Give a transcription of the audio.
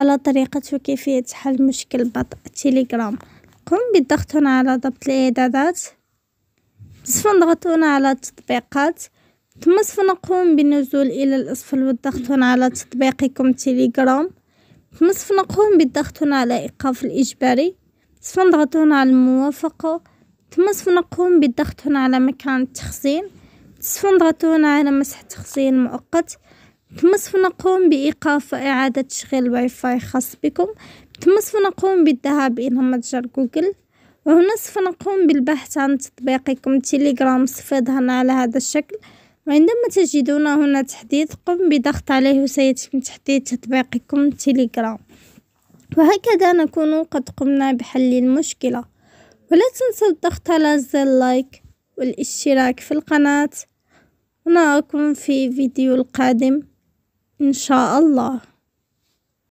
على طريقة وكيفية حل مشكل بطء تيليجرام قم بالضغط هنا على ضبط الإعدادات سوف نضغط هنا على التطبيقات ثم سوف نقوم بالنزول إلى الأسفل والضغط هنا على تطبيقكم تيليجرام ثم سوف نقوم بالضغط هنا على إيقاف الإجباري سوف نضغط هنا على الموافقة ثم سوف نقوم بالضغط هنا على مكان التخزين سوف نضغط هنا على مسح تخزين مؤقت سوف نقوم بإيقاف وإعادة تشغيل الواي فاي خاص بكم سوف نقوم بالذهاب إلى متجر جوجل سوف نقوم بالبحث عن تطبيقكم تيليجرام صفيد هنا على هذا الشكل وعندما تجدون هنا تحديث قم بضغط عليه وسيتم تحديث تطبيقكم تيليجرام وهكذا نكون قد قمنا بحل المشكلة ولا تنسوا الضغط على زر اللايك والاشتراك في القناة ونراكم في فيديو القادم إن شاء الله